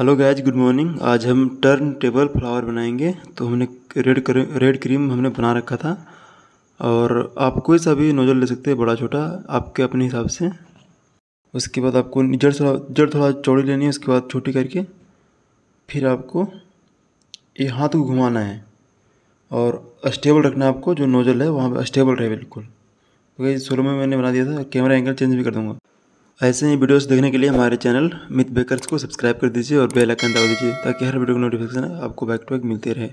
hello guys good morning आज हम turn table flower बनाएंगे तो हमने रेड कर, रेड क्रीम हमने बना रखा था और आप कोई सा भी नोजल ले सकते हैं बड़ा छोटा आपके अपने हिसाब से उसके बाद आपको जड़ थोड़ा जड़ थोड़ा चौड़ी लेनी है उसके बाद छोटी करके फिर आपको ये हाथ को घुमाना है और स्टेबल रखना है आपको जो नोजल है वहाँ पर स्टेबल रहे बिल्कुल क्योंकि तो शुरू में मैंने बना दिया था कैमरा एंगल चेंज भी कर दूँगा ऐसे ही वीडियोस देखने के लिए हमारे चैनल मिथ बेकर्स को सब्सक्राइब कर दीजिए और बेल आइकन दबा दीजिए ताकि हर वीडियो का नोटिफिकेशन आपको बैक टू बैक मिलते रहे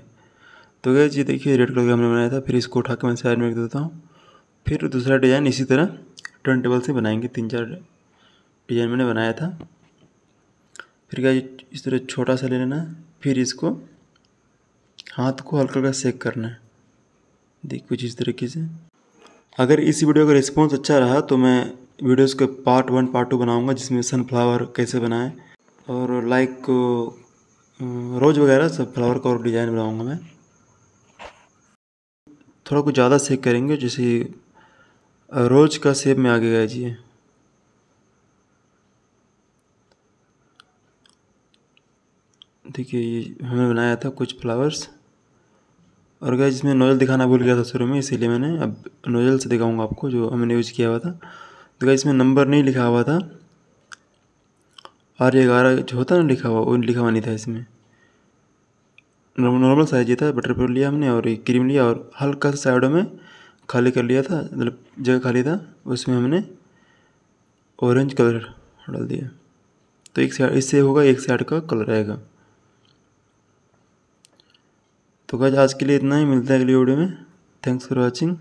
तो गए जी देखिए रेड कलर का हमने बनाया था फिर इसको उठा के मैं साइड में रख देता हूँ फिर दूसरा डिज़ाइन इसी तरह टर्न टेबल से बनाएंगे तीन चार डिज़ाइन मैंने बनाया था फिर क्या इस तरह छोटा सा ले लेना है फिर इसको हाथ को हल्का हल्का सेक करना है देख कुछ इस तरीके से अगर इस वीडियो का रिस्पॉन्स अच्छा रहा तो मैं वीडियोस के पार्ट वन पार्ट टू बनाऊंगा जिसमें सनफ्लावर कैसे बनाएं और लाइक रोज़ वगैरह सब फ्लावर का और डिज़ाइन बनाऊंगा मैं थोड़ा कुछ ज़्यादा सेक करेंगे जैसे रोज़ का सेप में आगे गए जी देखिए ये हमने बनाया था कुछ फ्लावर्स और गया जिसमें नोजल दिखाना भूल गया था शुरू में इसीलिए मैंने अब नोजल से दिखाऊंगा आपको जो हमने यूज़ किया हुआ था तो क्या इसमें नंबर नहीं लिखा हुआ था आर्य ग्यारह जो होता ना लिखा हुआ वो लिखा हुआ नहीं था इसमें नॉर्मल साइज ये था बटर पेपर लिया हमने और एक क्रीम लिया और हल्का सा साइडों में खाली कर लिया था मतलब जगह खाली था उसमें हमने ऑरेंज कलर डाल दिया तो एक साइड इससे होगा एक साइड का कलर आएगा तो गाइस आज के लिए इतना ही मिलता है अगली वीडियो में थैंक्स फॉर वॉचिंग